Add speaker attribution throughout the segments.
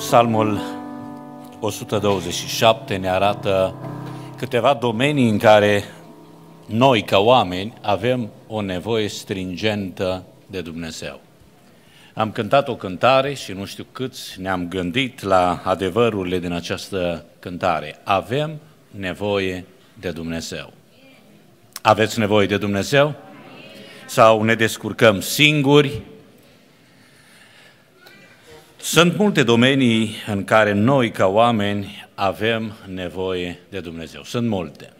Speaker 1: Psalmul 127 ne arată câteva domenii în care noi, ca oameni, avem o nevoie stringentă de Dumnezeu. Am cântat o cântare și nu știu câți ne-am gândit la adevărurile din această cântare. Avem nevoie de Dumnezeu. Aveți nevoie de Dumnezeu? Sau ne descurcăm singuri? Sunt multe domenii în care noi, ca oameni, avem nevoie de Dumnezeu. Sunt multe.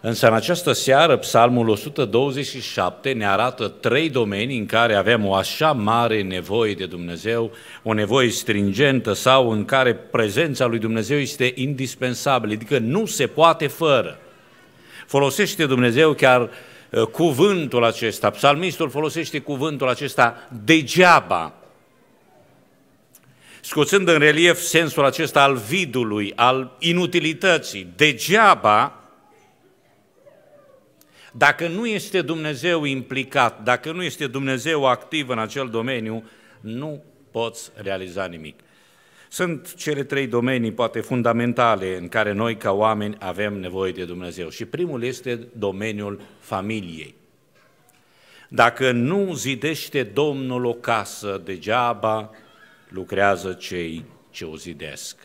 Speaker 1: Însă în această seară, Psalmul 127 ne arată trei domenii în care avem o așa mare nevoie de Dumnezeu, o nevoie stringentă sau în care prezența lui Dumnezeu este indispensabilă, adică nu se poate fără. Folosește Dumnezeu chiar uh, cuvântul acesta, psalmistul folosește cuvântul acesta degeaba, scoțând în relief sensul acesta al vidului, al inutilității, degeaba, dacă nu este Dumnezeu implicat, dacă nu este Dumnezeu activ în acel domeniu, nu poți realiza nimic. Sunt cele trei domenii, poate fundamentale, în care noi, ca oameni, avem nevoie de Dumnezeu. Și primul este domeniul familiei. Dacă nu zidește Domnul o casă, degeaba lucrează cei ce o zidesc.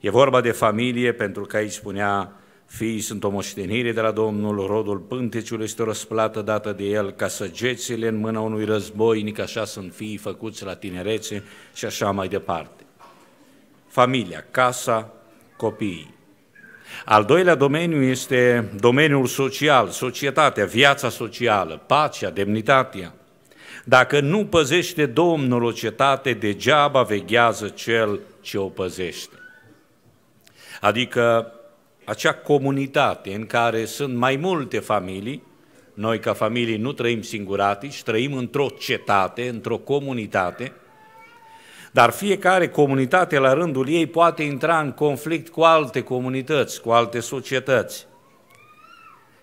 Speaker 1: E vorba de familie, pentru că aici spunea, fiii sunt o moștenire de la Domnul, rodul pânteciului este o răsplată dată de el, ca săgețile în mâna unui războinic, așa sunt fiii făcuți la tinerețe și așa mai departe. Familia, casa, copiii. Al doilea domeniu este domeniul social, societatea, viața socială, pacea, demnitatea. Dacă nu păzește Domnul o cetate, degeaba veghează cel ce o păzește. Adică acea comunitate în care sunt mai multe familii, noi ca familii nu trăim singuratici, trăim într-o cetate, într-o comunitate, dar fiecare comunitate la rândul ei poate intra în conflict cu alte comunități, cu alte societăți.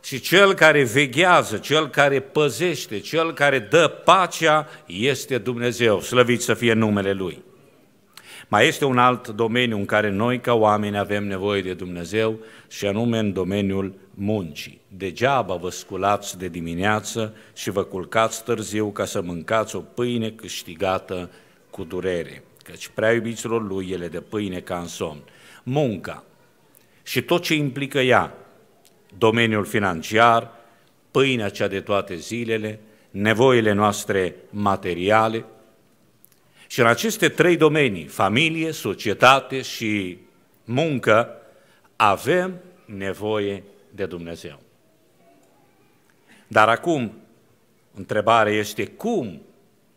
Speaker 1: Și cel care veghează, cel care păzește, cel care dă pacea, este Dumnezeu, slăvit să fie numele Lui. Mai este un alt domeniu în care noi ca oameni avem nevoie de Dumnezeu și anume în domeniul muncii. Degeaba vă sculați de dimineață și vă culcați târziu ca să mâncați o pâine câștigată cu durere, căci prea iubiților lui ele de pâine ca în somn. Munca și tot ce implică ea, domeniul financiar, pâinea cea de toate zilele, nevoile noastre materiale. Și în aceste trei domenii, familie, societate și muncă, avem nevoie de Dumnezeu. Dar acum, întrebarea este cum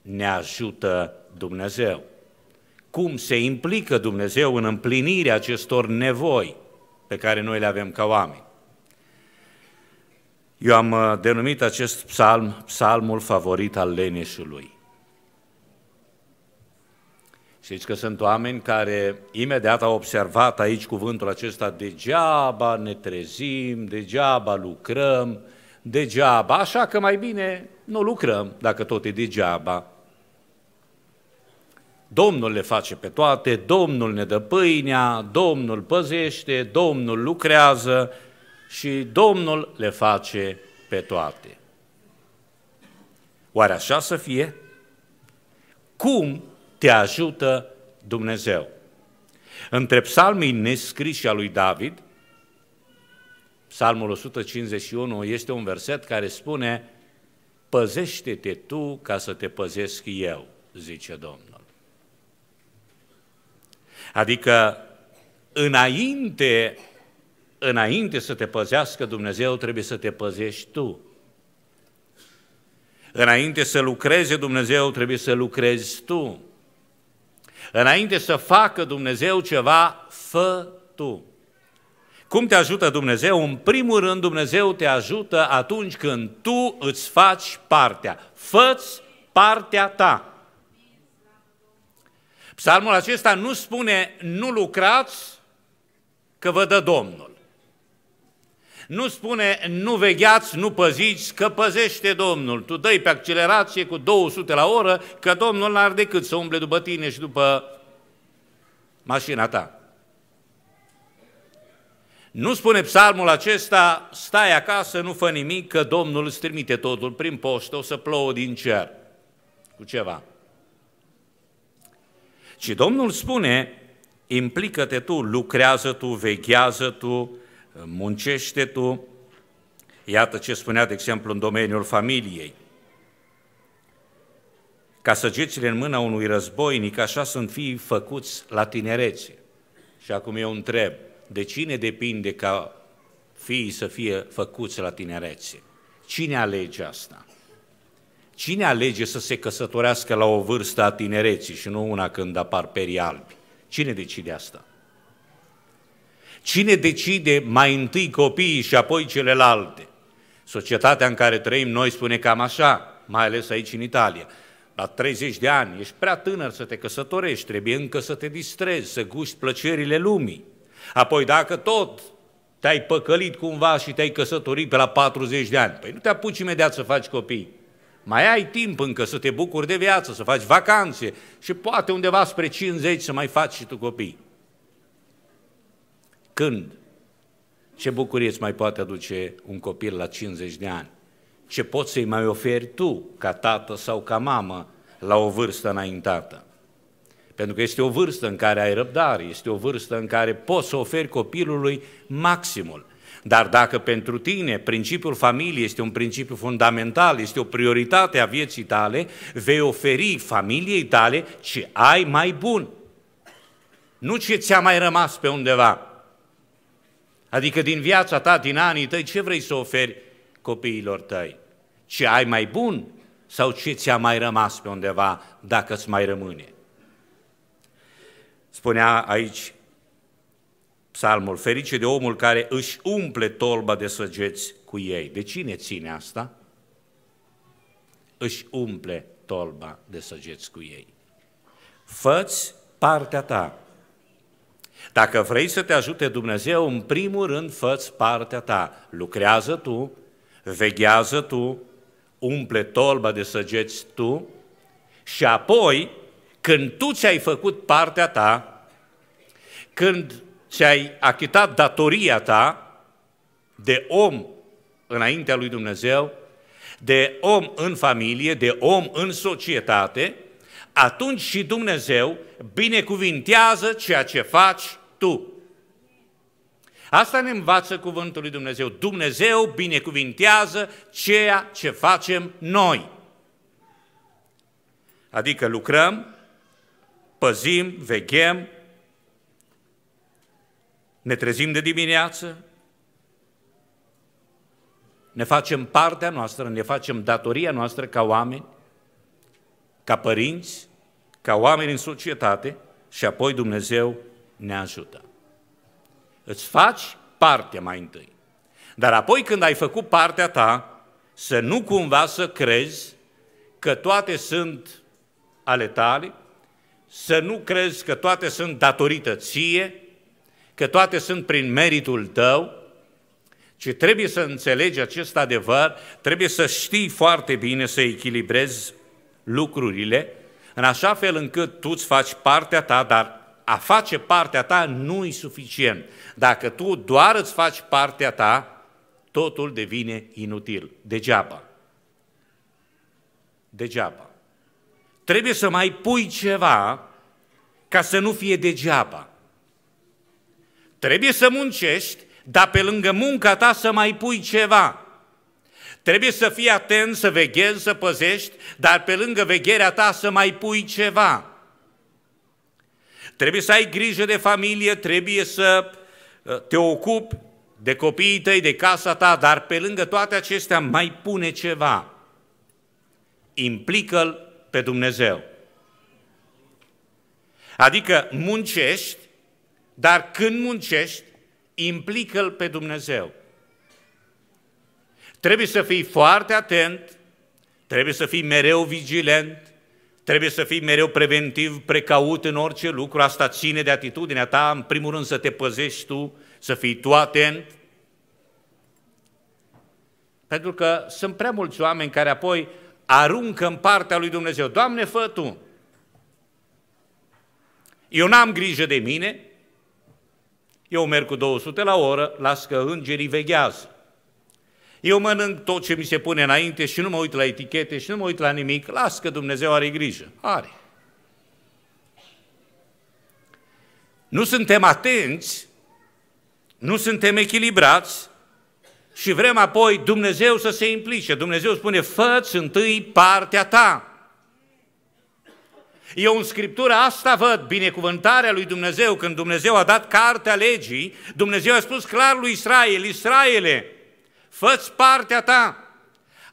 Speaker 1: ne ajută Dumnezeu? Cum se implică Dumnezeu în împlinirea acestor nevoi pe care noi le avem ca oameni? Eu am uh, denumit acest psalm psalmul favorit al leneșului. Știți că sunt oameni care imediat au observat aici cuvântul acesta, degeaba ne trezim, degeaba lucrăm, degeaba, așa că mai bine nu lucrăm dacă tot e degeaba. Domnul le face pe toate, Domnul ne dă pâinea, Domnul păzește, Domnul lucrează și Domnul le face pe toate. Oare așa să fie? Cum te ajută Dumnezeu? Între psalmii nescriși al lui David, psalmul 151 este un verset care spune Păzește-te tu ca să te păzesc eu, zice Domnul. Adică, înainte înainte să te păzească Dumnezeu, trebuie să te păzești tu. Înainte să lucreze Dumnezeu, trebuie să lucrezi tu. Înainte să facă Dumnezeu ceva, fă tu. Cum te ajută Dumnezeu? În primul rând, Dumnezeu te ajută atunci când tu îți faci partea. Făți partea ta. Psalmul acesta nu spune, nu lucrați, că vă dă Domnul. Nu spune, nu vegheați, nu păziți, că păzește Domnul. Tu dai pe accelerație cu 200 la oră, că Domnul n-ar decât să umble după tine și după mașina ta. Nu spune psalmul acesta, stai acasă, nu fă nimic, că Domnul îți trimite totul prin poștă, o să plouă din cer cu ceva. Și Domnul spune, implică-te tu, lucrează tu, vechează tu, muncește tu. Iată ce spunea, de exemplu, în domeniul familiei. Ca săgețile în mâna unui războinic, așa sunt fii făcuți la tinerețe. Și acum eu întreb, de cine depinde ca fiii să fie făcuți la tinerețe? Cine alege asta? Cine alege să se căsătorească la o vârstă a tinereții și nu una când apar perii albi? Cine decide asta? Cine decide mai întâi copiii și apoi celelalte? Societatea în care trăim noi spune cam așa, mai ales aici în Italia. La 30 de ani ești prea tânăr să te căsătorești, trebuie încă să te distrezi, să gusti plăcerile lumii. Apoi dacă tot te-ai păcălit cumva și te-ai căsătorit pe la 40 de ani, păi nu te apuci imediat să faci copii. Mai ai timp încă să te bucuri de viață, să faci vacanțe și poate undeva spre 50 să mai faci și tu copii. Când? Ce bucurie îți mai poate aduce un copil la 50 de ani? Ce poți să-i mai oferi tu, ca tată sau ca mamă, la o vârstă înaintată? Pentru că este o vârstă în care ai răbdare, este o vârstă în care poți să oferi copilului maximul. Dar dacă pentru tine principiul familiei este un principiu fundamental, este o prioritate a vieții tale, vei oferi familiei tale ce ai mai bun. Nu ce ți-a mai rămas pe undeva. Adică din viața ta, din anii tăi, ce vrei să oferi copiilor tăi? Ce ai mai bun sau ce ți-a mai rămas pe undeva dacă îți mai rămâne? Spunea aici psalmul, ferice de omul care își umple tolba de săgeți cu ei. De cine ține asta? Își umple tolba de săgeți cu ei. Făți partea ta dacă vrei să te ajute Dumnezeu, în primul rând fă-ți partea ta. Lucrează tu, veghează tu, umple tolba de săgeți tu și apoi, când tu ți-ai făcut partea ta, când ți-ai achitat datoria ta de om înaintea lui Dumnezeu, de om în familie, de om în societate, atunci și Dumnezeu binecuvintează ceea ce faci tu. Asta ne învață cuvântul lui Dumnezeu. Dumnezeu binecuvintează ceea ce facem noi. Adică lucrăm, păzim, veghem, ne trezim de dimineață, ne facem partea noastră, ne facem datoria noastră ca oameni, ca părinți, ca oameni în societate și apoi Dumnezeu ne ajută. Îți faci parte mai întâi. Dar apoi când ai făcut partea ta, să nu cumva să crezi că toate sunt ale tale, să nu crezi că toate sunt datorită ție, că toate sunt prin meritul tău, ci trebuie să înțelegi acest adevăr, trebuie să știi foarte bine să echilibrezi lucrurile în așa fel încât tu îți faci partea ta, dar a face partea ta nu e suficient. Dacă tu doar îți faci partea ta, totul devine inutil, degeaba. Degeaba. Trebuie să mai pui ceva ca să nu fie degeaba. Trebuie să muncești, dar pe lângă munca ta să mai pui ceva Trebuie să fii atent, să veghezi, să păzești, dar pe lângă vegherea ta să mai pui ceva. Trebuie să ai grijă de familie, trebuie să uh, te ocupi de copiii tăi, de casa ta, dar pe lângă toate acestea mai pune ceva. Implică-L pe Dumnezeu. Adică muncești, dar când muncești, implică-L pe Dumnezeu. Trebuie să fii foarte atent, trebuie să fii mereu vigilent, trebuie să fii mereu preventiv, precaut în orice lucru, asta ține de atitudinea ta, în primul rând să te păzești tu, să fii tu atent, pentru că sunt prea mulți oameni care apoi aruncă în partea lui Dumnezeu. Doamne, fă Tu! Eu n-am grijă de mine, eu merg cu 200 la oră, las că îngerii veghează. Eu mănânc tot ce mi se pune înainte și nu mă uit la etichete și nu mă uit la nimic. Las că Dumnezeu are grijă. Are. Nu suntem atenți, nu suntem echilibrați și vrem apoi Dumnezeu să se implice. Dumnezeu spune, fă întâi partea ta. Eu în Scriptură asta văd binecuvântarea lui Dumnezeu, când Dumnezeu a dat cartea legii, Dumnezeu a spus clar lui Israel, Israele, fă partea ta,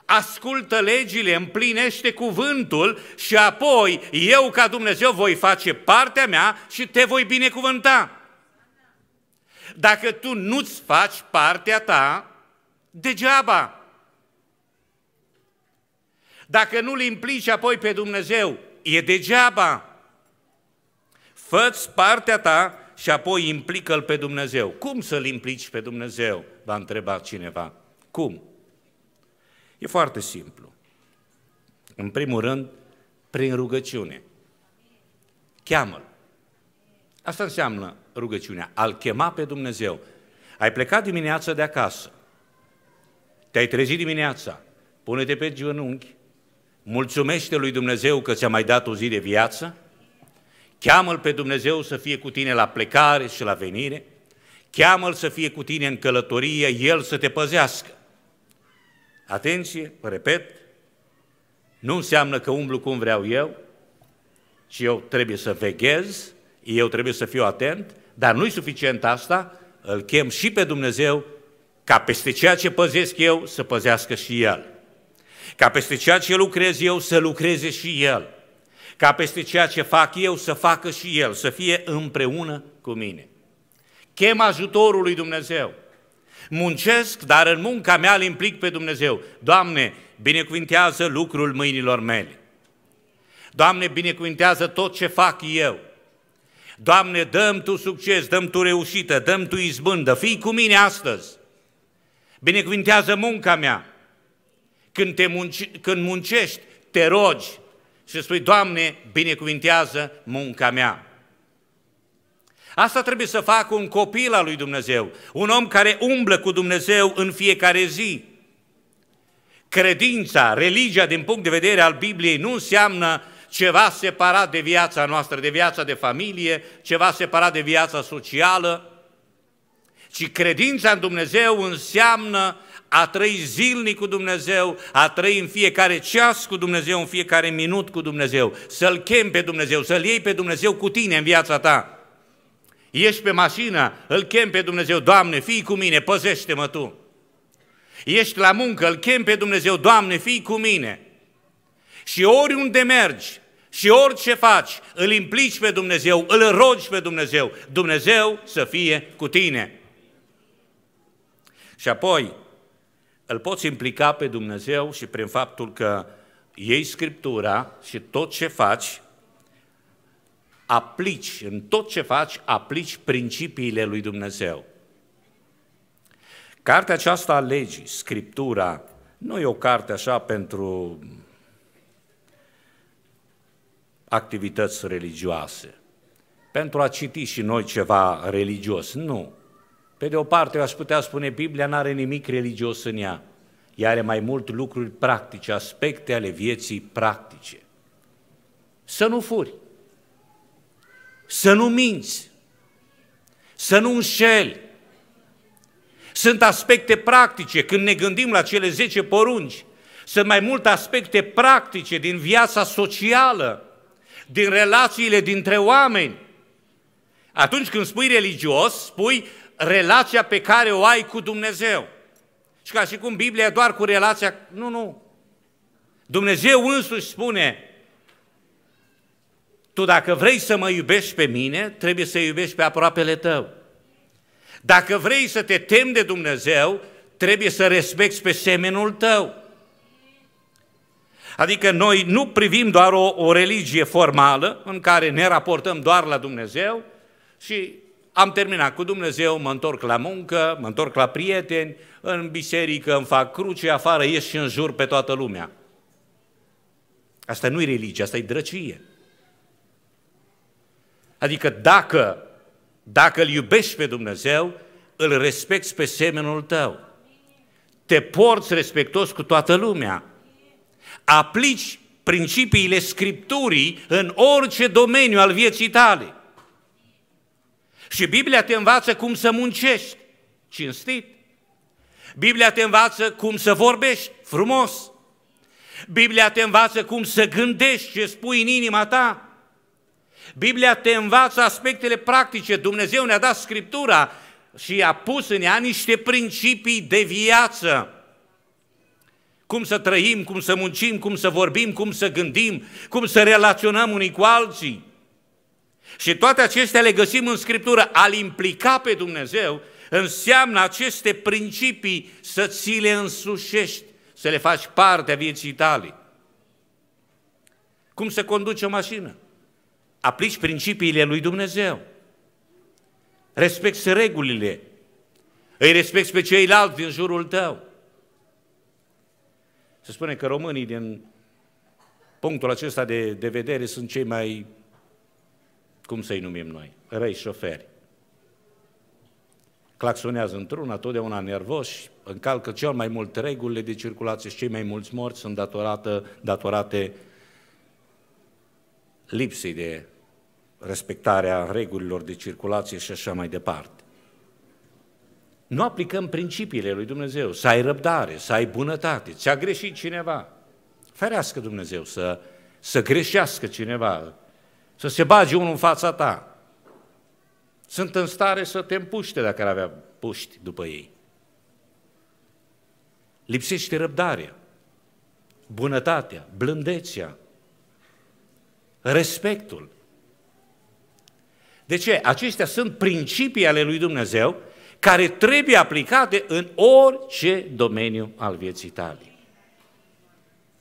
Speaker 1: ascultă legile, împlinește cuvântul și apoi eu ca Dumnezeu voi face partea mea și te voi binecuvânta. Dacă tu nu-ți faci partea ta, degeaba. Dacă nu-L implici apoi pe Dumnezeu, e degeaba. Fă-ți partea ta și apoi implică-L pe Dumnezeu. Cum să-L implici pe Dumnezeu? va întreba cineva. Cum? E foarte simplu. În primul rând, prin rugăciune. Cheamă-L. Asta înseamnă rugăciunea, al chema pe Dumnezeu. Ai plecat dimineața de acasă, te-ai trezit dimineața, pune-te pe genunchi, mulțumește lui Dumnezeu că ți-a mai dat o zi de viață, cheamă-L pe Dumnezeu să fie cu tine la plecare și la venire, cheamă-L să fie cu tine în călătorie, El să te păzească. Atenție, repet, nu înseamnă că umblu cum vreau eu, ci eu trebuie să veghez, eu trebuie să fiu atent, dar nu-i suficient asta, îl chem și pe Dumnezeu ca peste ceea ce păzesc eu să păzească și El. Ca peste ceea ce lucrez eu să lucreze și El. Ca peste ceea ce fac eu să facă și El, să fie împreună cu mine. Chem ajutorul lui Dumnezeu. Muncesc, dar în munca mea îl implic pe Dumnezeu. Doamne, binecuvintează lucrul mâinilor mele. Doamne, binecuvintează tot ce fac eu. Doamne, dăm Tu succes, dăm Tu reușită, dăm Tu izbândă, fii cu mine astăzi. Binecuvintează munca mea. Când, te munci, când muncești, te rogi și spui, Doamne, binecuvintează munca mea. Asta trebuie să facă un copil al lui Dumnezeu, un om care umblă cu Dumnezeu în fiecare zi. Credința, religia din punct de vedere al Bibliei nu înseamnă ceva separat de viața noastră, de viața de familie, ceva separat de viața socială, ci credința în Dumnezeu înseamnă a trăi zilnic cu Dumnezeu, a trăi în fiecare ceas cu Dumnezeu, în fiecare minut cu Dumnezeu, să-L chem pe Dumnezeu, să-L iei pe Dumnezeu cu tine în viața ta. Ești pe mașină, îl chem pe Dumnezeu, Doamne, fii cu mine, păzește-mă Tu. Ești la muncă, îl chem pe Dumnezeu, Doamne, fii cu mine. Și oriunde mergi și orice faci, îl implici pe Dumnezeu, îl rogi pe Dumnezeu, Dumnezeu să fie cu tine. Și apoi, îl poți implica pe Dumnezeu și prin faptul că iei Scriptura și tot ce faci, aplici, în tot ce faci, aplici principiile lui Dumnezeu. Cartea aceasta a legii, Scriptura, nu e o carte așa pentru activități religioase, pentru a citi și noi ceva religios, nu. Pe de o parte, eu aș putea spune, Biblia nu are nimic religios în ea, ea are mai mult lucruri practice, aspecte ale vieții practice. Să nu furi, să nu minți, să nu înșeli. Sunt aspecte practice când ne gândim la cele 10 porunci. Sunt mai multe aspecte practice din viața socială, din relațiile dintre oameni. Atunci când spui religios, spui relația pe care o ai cu Dumnezeu. Și ca și cum Biblia doar cu relația... Nu, nu. Dumnezeu însuși spune, tu dacă vrei să mă iubești pe mine, trebuie să iubești pe aproapele tău. Dacă vrei să te temi de Dumnezeu, trebuie să respecti pe semenul tău. Adică noi nu privim doar o, o religie formală în care ne raportăm doar la Dumnezeu și am terminat cu Dumnezeu, mă întorc la muncă, mă întorc la prieteni, în biserică îmi fac cruce, afară ieși și în jur pe toată lumea. Asta nu e religie, asta e drăcie. Adică dacă, dacă îl iubești pe Dumnezeu, îl respecti pe semenul tău. Te porți respectos cu toată lumea. Aplici principiile Scripturii în orice domeniu al vieții tale. Și Biblia te învață cum să muncești cinstit. Biblia te învață cum să vorbești frumos. Biblia te învață cum să gândești ce spui în inima ta. Biblia te învață aspectele practice. Dumnezeu ne-a dat Scriptura și a pus în ea niște principii de viață. Cum să trăim, cum să muncim, cum să vorbim, cum să gândim, cum să relaționăm unii cu alții. Și toate acestea le găsim în Scriptură. Al implica pe Dumnezeu înseamnă aceste principii să ți le însușești, să le faci parte a vieții tale. Cum să conduci o mașină? aplici principiile lui Dumnezeu. Respecti regulile. Îi respecti pe ceilalți din jurul tău. Se spune că românii din punctul acesta de, de vedere sunt cei mai, cum să-i numim noi, răi șoferi. Claxonează într-una, totdeauna nervoși, încalcă cel mai mult regulile de circulație și cei mai mulți morți sunt datorată, datorate lipsei de respectarea regulilor de circulație și așa mai departe. Nu aplicăm principiile lui Dumnezeu, să ai răbdare, să ai bunătate, ți-a greșit cineva. Ferească Dumnezeu să, să greșească cineva, să se bage unul în fața ta. Sunt în stare să te împuște dacă ar avea puști după ei. Lipsește răbdarea, bunătatea, blândețea, respectul. De ce? Acestea sunt principii ale lui Dumnezeu care trebuie aplicate în orice domeniu al vieții tale.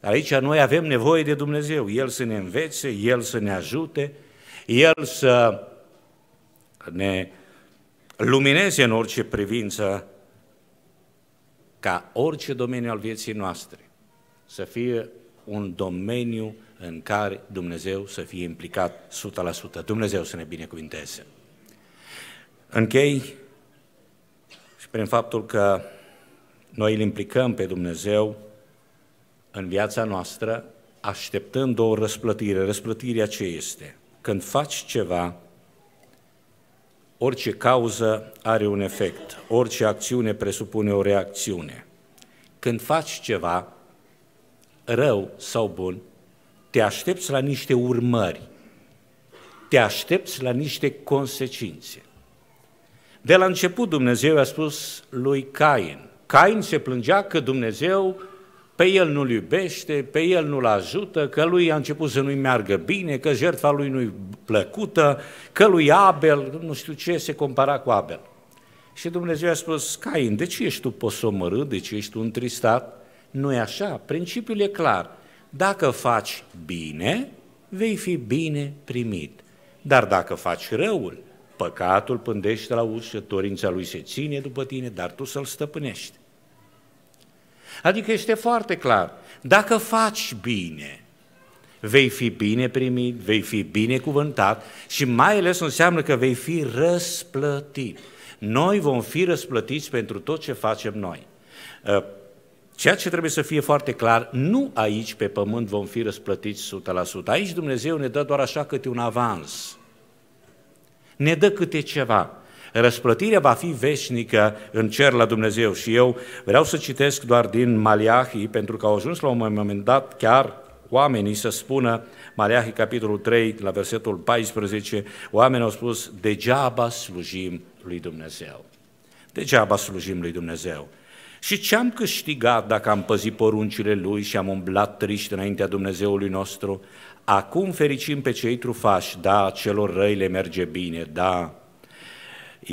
Speaker 1: Dar aici noi avem nevoie de Dumnezeu. El să ne învețe, El să ne ajute, El să ne lumineze în orice privință ca orice domeniu al vieții noastre să fie un domeniu în care Dumnezeu să fie implicat 100%. Dumnezeu să ne binecuvinteze. Închei și prin faptul că noi îl implicăm pe Dumnezeu în viața noastră, așteptând o răsplătire. Răsplătirea ce este? Când faci ceva, orice cauză are un efect, orice acțiune presupune o reacțiune. Când faci ceva, rău sau bun, te aștepți la niște urmări, te aștepți la niște consecințe. De la început Dumnezeu a spus lui Cain, Cain se plângea că Dumnezeu pe el nu-l iubește, pe el nu-l ajută, că lui a început să nu-i meargă bine, că jertfa lui nu-i plăcută, că lui Abel, nu știu ce, se compara cu Abel. Și Dumnezeu a spus, Cain, de ce ești tu posomărât, de ce ești tu întristat? Nu e așa? Principiul e clar. Dacă faci bine, vei fi bine primit. Dar dacă faci răul, păcatul pândește la ușă, dorința lui se ține după tine, dar tu să-l stăpânești. Adică este foarte clar, dacă faci bine, vei fi bine primit, vei fi binecuvântat și mai ales înseamnă că vei fi răsplătit. Noi vom fi răsplătiți pentru tot ce facem noi. Ă, Ceea ce trebuie să fie foarte clar, nu aici pe pământ vom fi răsplătiți 100%. Aici Dumnezeu ne dă doar așa câte un avans. Ne dă câte ceva. Răsplătirea va fi veșnică în cer la Dumnezeu și eu vreau să citesc doar din Maliahii, pentru că au ajuns la un moment dat chiar oamenii să spună, Maliahii capitolul 3, la versetul 14, oamenii au spus, degeaba slujim lui Dumnezeu. Degeaba slujim lui Dumnezeu. Și ce am câștigat dacă am păzit poruncile Lui și am umblat triști înaintea Dumnezeului nostru? Acum fericim pe cei trufași, da, celor răi le merge bine, da.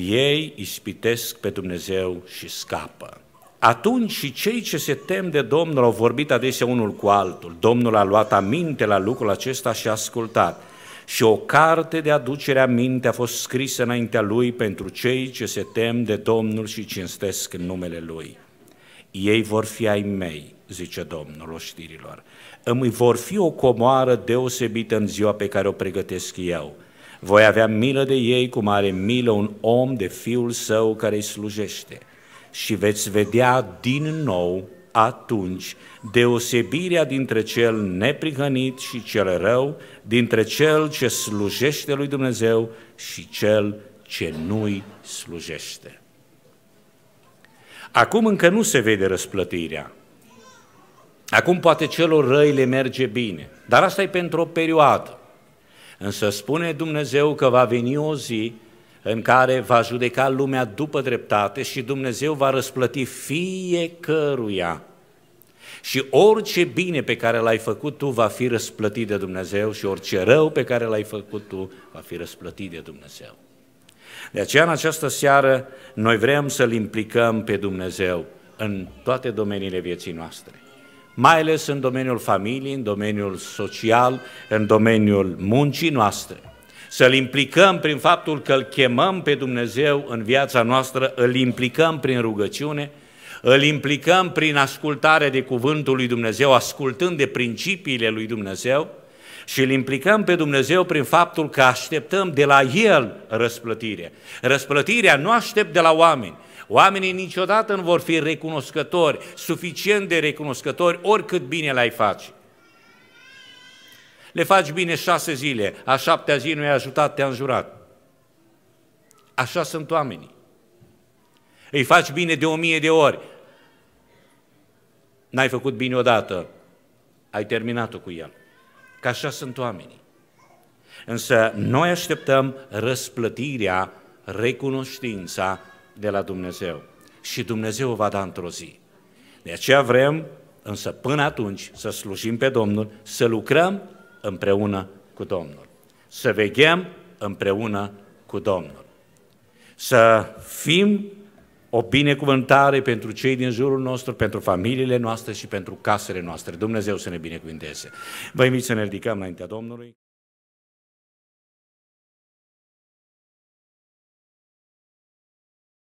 Speaker 1: Ei ispitesc pe Dumnezeu și scapă. Atunci și cei ce se tem de Domnul au vorbit adesea unul cu altul. Domnul a luat aminte la lucrul acesta și a ascultat. Și o carte de aducere a minte a fost scrisă înaintea lui pentru cei ce se tem de Domnul și cinstesc în numele lui ei vor fi ai mei, zice Domnul oștirilor. Îmi vor fi o comoară deosebită în ziua pe care o pregătesc eu. Voi avea milă de ei cum are milă un om de fiul său care îi slujește. Și veți vedea din nou atunci deosebirea dintre cel neprihănit și cel rău, dintre cel ce slujește lui Dumnezeu și cel ce nu-i slujește. Acum încă nu se vede răsplătirea. Acum poate celor răi le merge bine, dar asta e pentru o perioadă. Însă spune Dumnezeu că va veni o zi în care va judeca lumea după dreptate și Dumnezeu va răsplăti fiecăruia. Și orice bine pe care l-ai făcut tu va fi răsplătit de Dumnezeu și orice rău pe care l-ai făcut tu va fi răsplătit de Dumnezeu. De aceea, în această seară, noi vrem să-L implicăm pe Dumnezeu în toate domeniile vieții noastre, mai ales în domeniul familiei, în domeniul social, în domeniul muncii noastre. Să-L implicăm prin faptul că îl chemăm pe Dumnezeu în viața noastră, îl implicăm prin rugăciune, îl implicăm prin ascultare de cuvântul lui Dumnezeu, ascultând de principiile lui Dumnezeu, și îl implicăm pe Dumnezeu prin faptul că așteptăm de la El răsplătire. Răsplătirea nu aștept de la oameni. Oamenii niciodată nu vor fi recunoscători, suficient de recunoscători, oricât bine l-ai face. Le faci bine șase zile, a șaptea zi nu i-ai ajutat, te-a înjurat. Așa sunt oamenii. Îi faci bine de o mie de ori. N-ai făcut bine odată, ai terminat-o cu el că așa sunt oamenii. Însă noi așteptăm răsplătirea, recunoștința de la Dumnezeu. Și Dumnezeu o va da într-o zi. De aceea vrem, însă până atunci, să slujim pe Domnul, să lucrăm împreună cu Domnul. Să veghem împreună cu Domnul. Să fim o binecuvântare pentru cei din jurul nostru, pentru familiile noastre și pentru casele noastre. Dumnezeu să ne binecuvânteze. Vă invit să ne ridicăm înaintea Domnului.